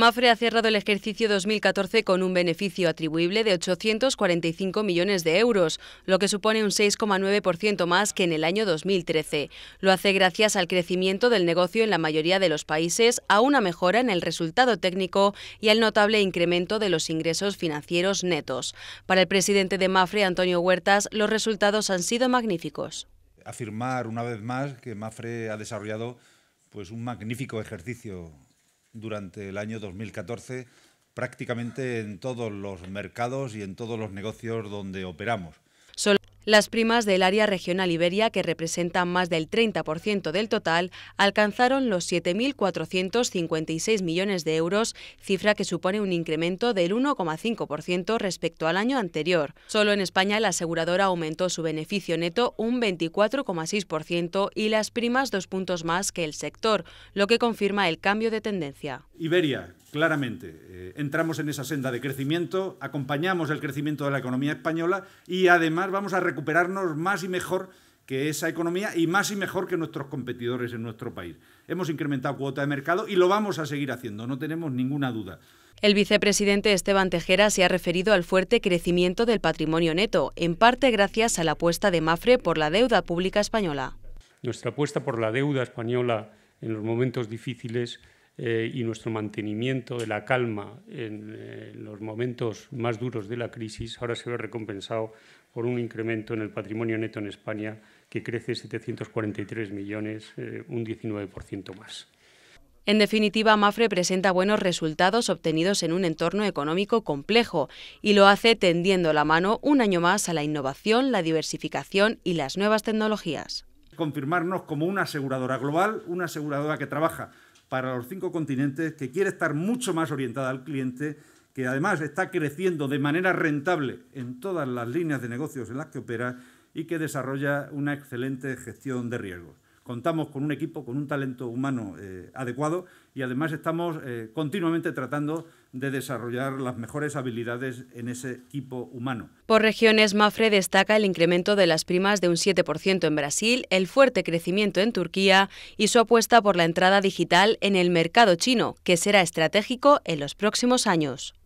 Mafre ha cerrado el ejercicio 2014 con un beneficio atribuible de 845 millones de euros, lo que supone un 6,9% más que en el año 2013. Lo hace gracias al crecimiento del negocio en la mayoría de los países, a una mejora en el resultado técnico y al notable incremento de los ingresos financieros netos. Para el presidente de Mafre, Antonio Huertas, los resultados han sido magníficos. Afirmar una vez más que Mafre ha desarrollado pues un magnífico ejercicio durante el año 2014 prácticamente en todos los mercados y en todos los negocios donde operamos. Las primas del área regional Iberia, que representan más del 30% del total, alcanzaron los 7.456 millones de euros, cifra que supone un incremento del 1,5% respecto al año anterior. Solo en España la aseguradora aumentó su beneficio neto un 24,6% y las primas dos puntos más que el sector, lo que confirma el cambio de tendencia. Iberia, Claramente, eh, entramos en esa senda de crecimiento, acompañamos el crecimiento de la economía española y además vamos a recuperarnos más y mejor que esa economía y más y mejor que nuestros competidores en nuestro país. Hemos incrementado cuota de mercado y lo vamos a seguir haciendo, no tenemos ninguna duda. El vicepresidente Esteban Tejera se ha referido al fuerte crecimiento del patrimonio neto, en parte gracias a la apuesta de Mafre por la deuda pública española. Nuestra apuesta por la deuda española en los momentos difíciles eh, y nuestro mantenimiento de la calma en eh, los momentos más duros de la crisis ahora se ve recompensado por un incremento en el patrimonio neto en España que crece 743 millones, eh, un 19% más. En definitiva, Mafre presenta buenos resultados obtenidos en un entorno económico complejo y lo hace tendiendo la mano un año más a la innovación, la diversificación y las nuevas tecnologías. Confirmarnos como una aseguradora global, una aseguradora que trabaja para los cinco continentes, que quiere estar mucho más orientada al cliente, que además está creciendo de manera rentable en todas las líneas de negocios en las que opera y que desarrolla una excelente gestión de riesgos contamos con un equipo, con un talento humano eh, adecuado y además estamos eh, continuamente tratando de desarrollar las mejores habilidades en ese equipo humano. Por regiones, Mafre destaca el incremento de las primas de un 7% en Brasil, el fuerte crecimiento en Turquía y su apuesta por la entrada digital en el mercado chino, que será estratégico en los próximos años.